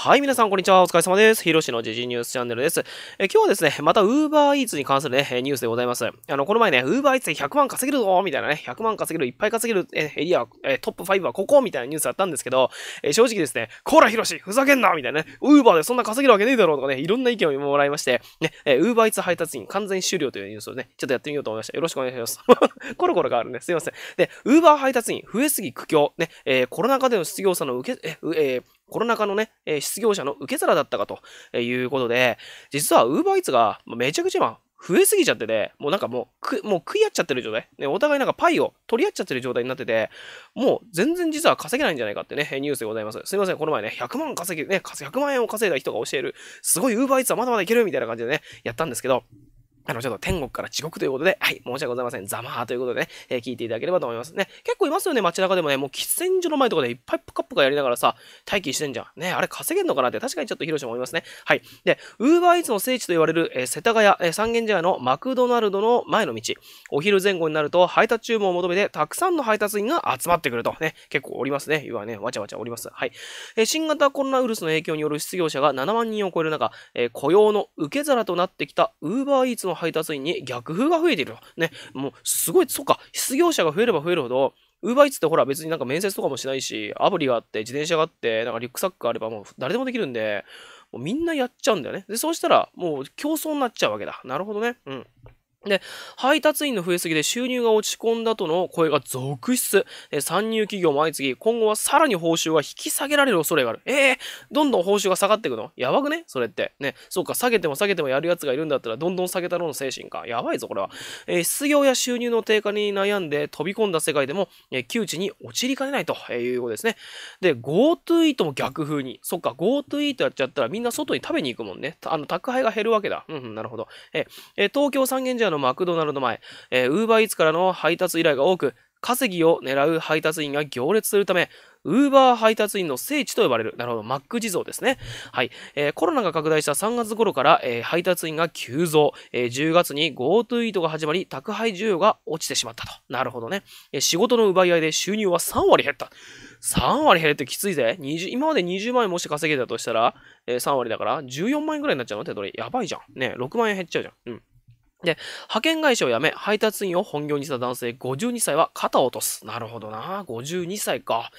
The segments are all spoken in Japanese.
はい、皆さん、こんにちは。お疲れ様です。ヒロシの時事ニュースチャンネルです。え今日はですね、また UberEats に関するね、ニュースでございます。あの、この前ね、UberEats で100万稼げるぞみたいなね、100万稼げる、いっぱい稼げるえエリア、えトップ5はここみたいなニュースだったんですけど、え正直ですね、こらヒロシ、ふざけんなみたいなね、Uber でそんな稼げるわけねえだろうとかね、いろんな意見をもらいまして、ね、え UberEats 配達員完全終了というニュースをね、ちょっとやってみようと思いました。よろしくお願いします。コロコロがあるね、すいません。で、Uber 配達員増えすぎ苦境、ね、えコロナ禍での失業者の受け、えコロナ禍のね、え失業者の受け皿だったかということで、実は UberEats がめちゃくちゃ増えすぎちゃってて、もうなんかもう、く、もう食い合っちゃってる状態。ね、お互いなんかパイを取り合っちゃってる状態になってて、もう全然実は稼げないんじゃないかってね、ニュースでございます。すいません、この前ね、100万稼ぎ、ね、100万円を稼いだ人が教える、すごい UberEats はまだまだいけるみたいな感じでね、やったんですけど、あの、ちょっと天国から地獄ということで、はい、申し訳ございません。ざまーということでね、えー、聞いていただければと思いますね。結構いますよね、街中でもね、もう喫煙所の前とかでいっぱいプカプカやりながらさ、待機してんじゃん。ね、あれ稼げんのかなって確かにちょっと広島思いますね。はい。で、ウーバーイーツの聖地と言われる、えー、世田谷、えー、三軒茶屋のマクドナルドの前の道。お昼前後になると配達注文を求めて、たくさんの配達員が集まってくると。ね、結構おりますね。今ね、わちゃわちゃおります。はい。えー、新型コロナウイルスの影響による失業者が7万人を超える中、えー、雇用の受け皿となってきたウーバーイーツの配達員に逆風が増えているね、もうすごい、そっか、失業者が増えれば増えるほど、ウーバーイーツってほら別になんか面接とかもしないし、アプリがあって、自転車があって、なんかリュックサックがあればもう誰でもできるんで、もうみんなやっちゃうんだよね。で、そうしたらもう競争になっちゃうわけだ。なるほどね。うん。で、配達員の増えすぎで収入が落ち込んだとの声が続出。参入企業も相次ぎ、今後はさらに報酬が引き下げられる恐れがある。ええー、どんどん報酬が下がっていくのやばくねそれって。ね、そうか、下げても下げてもやる奴がいるんだったら、どんどん下げたろの精神か。やばいぞ、これは。えー、失業や収入の低下に悩んで飛び込んだ世界でも、えー、窮地に陥りかねないということですね。で、GoTo イートも逆風に。そっか、GoTo イートやっちゃったらみんな外に食べに行くもんね。あの、宅配が減るわけだ。うん、うん、なるほど。えー、東京三軒茶屋ののマクドナルド前、えー、ウーバーイーツからの配達依頼が多く、稼ぎを狙う配達員が行列するため、ウーバー配達員の聖地と呼ばれる、なるほど、マック地蔵ですね。はい。えー、コロナが拡大した3月頃から、えー、配達員が急増。えー、10月に GoTo イートが始まり、宅配需要が落ちてしまったと。なるほどね。え仕事の奪い合いで収入は3割減った。3割減るってきついぜ。20今まで20万円もし稼げたとしたら、え3割だから14万円ぐらいになっちゃうの手取り。やばいじゃん。ね、6万円減っちゃうじゃん。うん。で、派遣会社を辞め、配達員を本業にした男性52歳は肩を落とす。なるほどな。52歳か。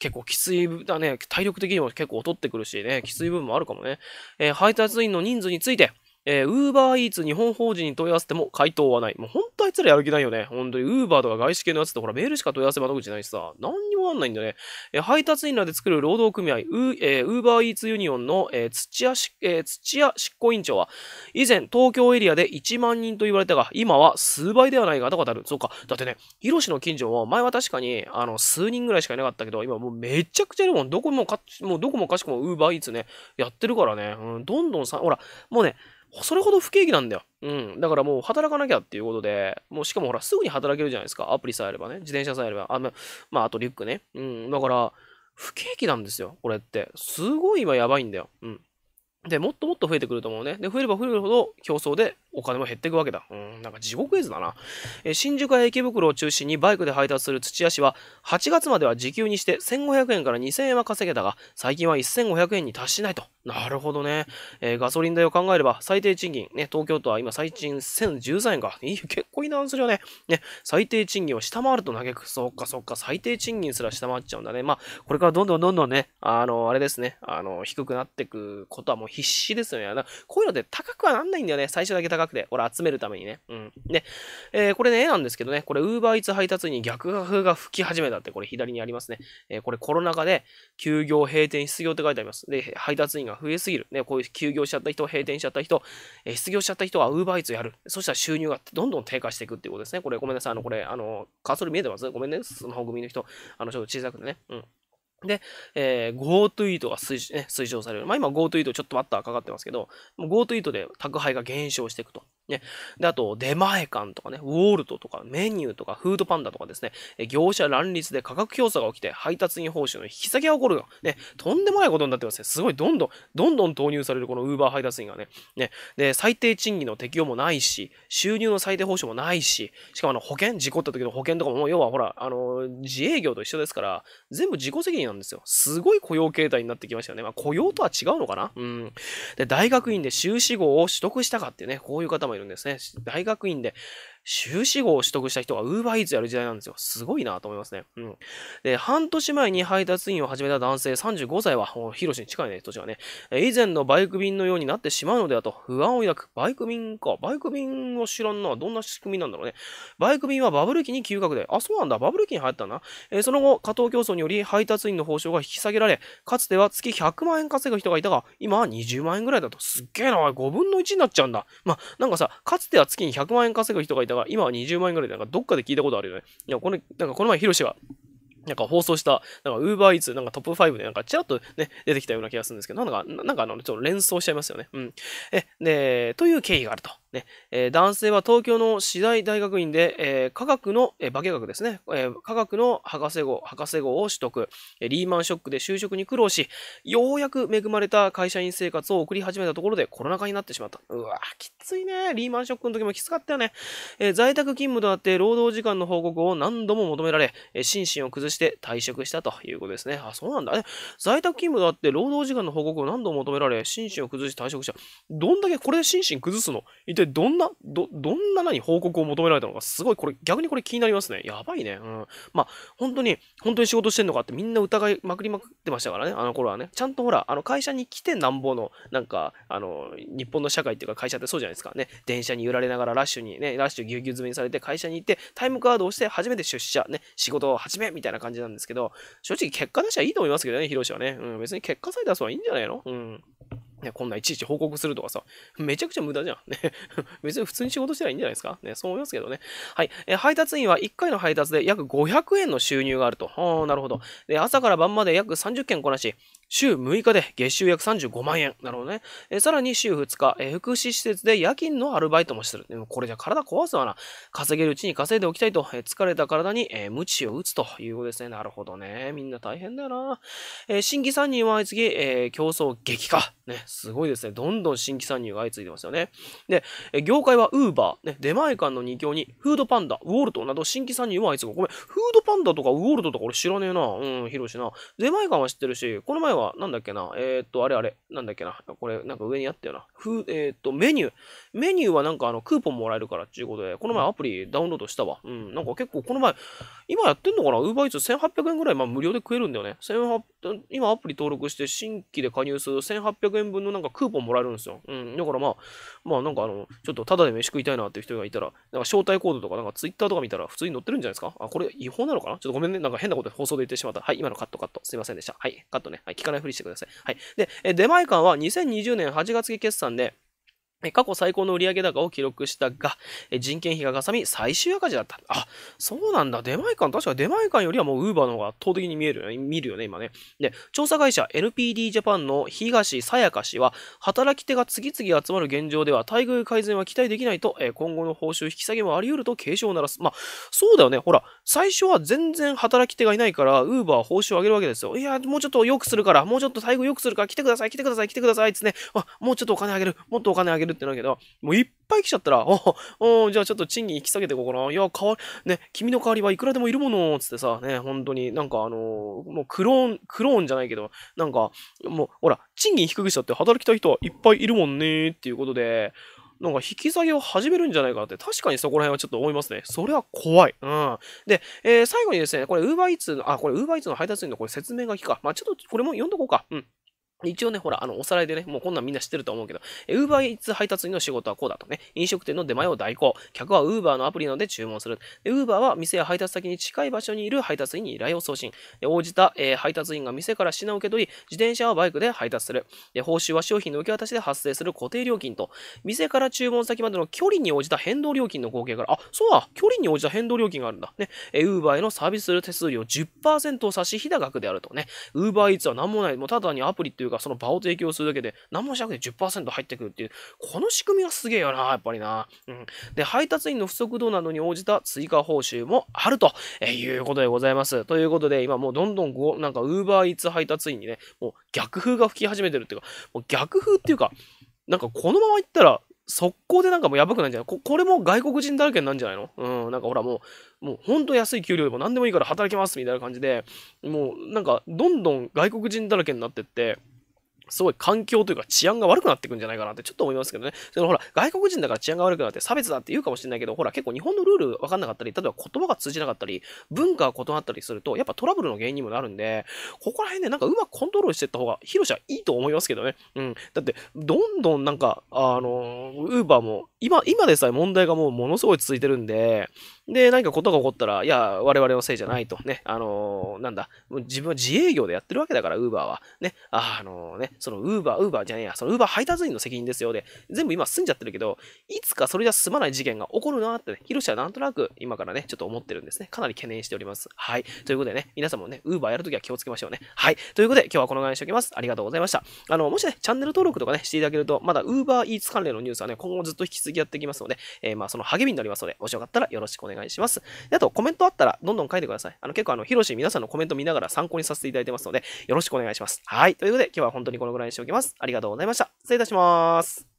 結構きついだね。体力的にも結構劣ってくるしね。きつい部分もあるかもね。えー、配達員の人数について、えー、バーイーツ日本法人に問い合わせても回答はない。もう本当あいつらやる気ないよね。本当にウーバーとか外資系のやつってほらメールしか問い合わせ窓口ないしさ、何にもあんないんだね。えー、配達員らで作る労働組合、ウ、えー、u ー e ー e a t ユニオンの、えー、土屋し、えー、土屋執行委員長は、以前東京エリアで1万人と言われたが、今は数倍ではないかと語る。そうか。だってね、広志の近所も前は確かに、あの、数人ぐらいしかいなかったけど、今もうめちゃくちゃいるもん。どこもか、もうどこもかしこもウーバーイーツね、やってるからね。うん、どんどんさ、ほら、もうね、それほど不景気なんだよ。うん。だからもう働かなきゃっていうことで、もうしかもほら、すぐに働けるじゃないですか。アプリさえあればね。自転車さえあれば。あ、まあ、あとリュックね。うん。だから、不景気なんですよ。これって。すごい今やばいんだよ。うん。で、もっともっと増えてくると思うね。で、増えれば増えるほど競争でお金も減っていくわけだ。うん、なんか地獄絵図だな。え新宿や池袋を中心にバイクで配達する土屋氏は、8月までは時給にして1500円から2000円は稼げたが、最近は1500円に達しないと。なるほどね。えー、ガソリン代を考えれば、最低賃金、ね、東京都は今最賃1013円か。いい結構いいな、それはね。ね、最低賃金を下回ると嘆く。そっかそっか、最低賃金すら下回っちゃうんだね。まあ、これからどんどんどんどんね、あの、あれですね、あの、低くなっていくことはもう必死ですよね。こういうので高くはなんないんだよね。最初だけ高くわで、これ集めるためにね。うん。で、えー、これね、絵なんですけどね、これ Uber Eats 配達員に逆風が吹き始めたって、これ左にありますね。えー、これコロナ禍で休業、閉店、失業って書いてあります。で、配達員が増えすぎる。ね、こういう休業しちゃった人、閉店しちゃった人、えー、失業しちゃった人は Uber Eats やる。そしたら収入がどんどん低下していくっていうことですね。これごめんなさい。あの、これ、あの、カーソル見えてますごめんね。スのホ組の人、あの、ちょっと小さくてね。うん。で、えー、GoTo イートが推,、ね、推奨される。まあ今 GoTo イートちょっとバッターかかってますけど、GoTo イートで宅配が減少していくと。ね。で、あと、出前館とかね、ウォルトとか、メニューとか、フードパンダとかですね、業者乱立で価格競争が起きて、配達員報酬の引き下げが起こるが、ね、とんでもないことになってますね。すごい、どんどん、どんどん投入されるこのウーバー配達員がね、ね、で、最低賃金の適用もないし、収入の最低報酬もないし、しかもあの、保険、事故った時の保険とかも、も要はほら、あの、自営業と一緒ですから、全部自己責任なんですよ。すごい雇用形態になってきましたよね。まあ、雇用とは違うのかなうん。で、大学院で修士号を取得したかっていうね、こういう方ももいるんですね。大学院で修士号を取得した人が UberEats やる時代なんですよ。すごいなと思いますね。うん。で、半年前に配達員を始めた男性35歳は、ヒロシに近いね、年はね、以前のバイク便のようになってしまうのではと不安を抱く。バイク便か。バイク便を知らんな。どんな仕組みなんだろうね。バイク便はバブル期に急拡大。あ、そうなんだ。バブル期に流行ったな。えー、その後、加藤競争により配達員の報酬が引き下げられ、かつては月100万円稼ぐ人がいたが、今は20万円ぐらいだと。すっげえな。5分の1になっちゃうんだ。まなんかさ、かつては月に100万円稼ぐ人がいただから今は20万円ぐらいで、なんかどっかで聞いたことあるよね。いや、この、なんかこの前、ヒロシが、なんか放送した、なんか Uber Eats なんかトップ5でなんかちらっとね、出てきたような気がするんですけど、なんか、なんかあの、ちょっと連想しちゃいますよね。うん。え、で、という経緯があると。ねえー、男性は東京の私大大学院で、えー、科学の、えー、化学ですね、えー、科学の博士号、博士号を取得、えリーマンショックで就職に苦労し、ようやく恵まれた会社員生活を送り始めたところでコロナ禍になってしまった。うわきついね。リーマンショックの時もきつかったよね。え在宅勤務となって労働時間の報告を何度も求められ、え心身を崩して退職したということですね。あ、そうなんだね。在宅勤務となって労働時間の報告を何度も求められ、心身を崩して退職した。どんだけこれで心身崩すの一体てどんな、ど、どんな何報告を求められたのか、すごいこれ、逆にこれ気になりますね。やばいね。うん。まあ、本当に、本当に仕事してんのかってみんな疑いまくりまくってましたからね、あの頃はね。ちゃんとほら、あの会社に来てなんぼの、なんか、あの、日本の社会っていうか会社ってそうじゃないですかね。電車に揺られながらラッシュにね、ラッシュぎゅうぎゅう詰めにされて会社に行って、タイムカードをして初めて出社、ね、仕事を始めみたいな感じなんですけど、正直結果出しはいいと思いますけどね、ヒロシはね。うん、別に結果さえ出すはいいんじゃないのうん。ね、こんないちいち報告するとかさ、めちゃくちゃ無駄じゃん。ね、別に普通に仕事したらいいんじゃないですかね、そう思いますけどね。はい。え配達員は1回の配達で約500円の収入があると。ああ、なるほど。で、朝から晩まで約30件こなし、週6日で月収約35万円。なるほどね。えさらに週2日、え福祉施設で夜勤のアルバイトもする。でもこれじゃ体壊すわな。稼げるうちに稼いでおきたいと、え疲れた体に、えー、無を打つということですね。なるほどね。みんな大変だよな。え新規参入は相次ぎ、えー、競争激化。ね、すごいですね。どんどん新規参入が相次いでますよね。で、え業界は Uber、ね、出前館の2強に、フードパンダ、ウォルトなど新規参入は相次ぐ。ごめん、フードパンダとかウォルトとか俺知らねえな。うん、ヒロシな。出前館は知ってるし、この前は、なんだっけな、えー、っと、あれあれ、なんだっけな、これ、なんか上にあったよな。ふえー、っと、メニュー。メニューはなんかあの、クーポンもらえるからっていうことで、この前アプリダウンロードしたわ。うん、なんか結構この前、今やってんのかな ?Uber Eats 1800円ぐらい、まあ無料で食えるんだよね。1 8今アプリ登録して新規で加入すると1800円分のなんかクーポンもらえるんですよ。うん。だからまあ、まあなんかあの、ちょっとタダで飯食いたいなっていう人がいたら、なんか招待コードとかなんかツイッターとか見たら普通に載ってるんじゃないですかあ、これ違法なのかなちょっとごめんね。なんか変なこと放送で言ってしまった。はい、今のカットカット。すいませんでした。はい、カットね。はい、聞かないふりしてください。はい。で、出前館は2020年8月期決算で、過去最高の売上高を記録したが、人件費がかさみ最終赤字だった。あ、そうなんだ。出前館、確か出前館よりはもうウーバーの方が圧倒的に見えるよね、見るよね、今ね。で、調査会社 NPD ジャパンの東さやか氏は、働き手が次々集まる現状では待遇改善は期待できないと、今後の報酬引き下げもあり得ると警鐘を鳴らす。まあ、そうだよね。ほら、最初は全然働き手がいないから、ウーバーは報酬を上げるわけですよ。いや、もうちょっと良くするから、もうちょっと待遇良くするから、来てください、来てください、来てください、つね。あ、もうちょっとお金あげる、もっとお金あげる。ってなるけど、もういっぱい来ちゃったら、おおじゃあちょっと賃金引き下げていこうかな。いや、かわ、ね、君の代わりはいくらでもいるもの、つってさ、ね、本当になんかあのもうクローン、クローンじゃないけど、なんか、もう、ほら、賃金低くしちゃって働きたい人はいっぱいいるもんね、っていうことで、なんか引き下げを始めるんじゃないかなって、確かにそこら辺はちょっと思いますね。それは怖い。うん。で、えー、最後にですね、これ UberEats の、あ、これ UberEats の配達員のこれ説明書きか。まあちょっとこれも読んどこうか。うん。一応ね、ほら、あの、おさらいでね、もうこんなんみんな知ってると思うけど、ウーバーイーツ配達員の仕事はこうだとね、飲食店の出前を代行、客はウーバーのアプリなどで注文する。ウーバーは店や配達先に近い場所にいる配達員に依頼を送信。応じた、えー、配達員が店から品を受け取り、自転車はバイクで配達する。報酬は商品の受け渡しで発生する固定料金と、店から注文先までの距離に応じた変動料金の合計から、あ、そうだ、距離に応じた変動料金があるんだ。ね、ウーバーへのサービスする手数料10%を差し引いた額であるとね。ウーバーイーツは何もない、もうただにアプリっていうか、かその場を提供するだけで何もしなくて10%入ってくるっていう、この仕組みはすげえよな、やっぱりな。うん。で、配達員の不足度などに応じた追加報酬もあると、えいうことでございます。ということで、今もうどんどんご、なんかウーバーイーツ配達員にね、もう逆風が吹き始めてるっていうか、もう逆風っていうか、なんかこのままいったら、速攻でなんかもうやばくないんじゃないここれも外国人だらけになるんじゃないのうん、なんかほらもう、もうほんと安い給料でも何でもいいから働きますみたいな感じで、もうなんかどんどん外国人だらけになってって、すごい環境というか治安が悪くなっていくんじゃないかなってちょっと思いますけどね。そのほら、外国人だから治安が悪くなって差別だって言うかもしれないけど、ほら、結構日本のルール分かんなかったり、例えば言葉が通じなかったり、文化が異なったりすると、やっぱトラブルの原因にもなるんで、ここら辺で、ね、なんかうまくコントロールしていった方が、ヒロシはいいと思いますけどね。うん。だって、どんどんなんか、あの、ウーバーも今、今でさえ問題がもうものすごい続いてるんで、で、何かことが起こったら、いや、我々のせいじゃないと、ね、あのー、なんだ、自分は自営業でやってるわけだから、ウーバーは。ね、あ、あのー、ね、そのウーバー、ウーバーじゃねえや、そのウーバー配達員の責任ですよで、全部今済んじゃってるけど、いつかそれじゃ済まない事件が起こるなってね、ヒロシはなんとなく今からね、ちょっと思ってるんですね。かなり懸念しております。はい。ということでね、皆さんもね、ウーバーやるときは気をつけましょうね。はい。ということで、今日はこのぐらいにしておきます。ありがとうございました。あの、もしね、チャンネル登録とかね、していただけると、まだウーバーイーツ関連のニュースはね、今後ずっと引き継ぎきやっていきますので、えー、まあその励みになりますので、もしよかったらよろしくお願いします。であと、コメントあったらどんどん書いてください。あの結構あの、ヒロシ皆さんのコメント見ながら参考にさせていただいてますので、よろしくお願いします。はい。ということで、今日は本当にこのぐらいにしておきます。ありがとうございました。失礼いたします。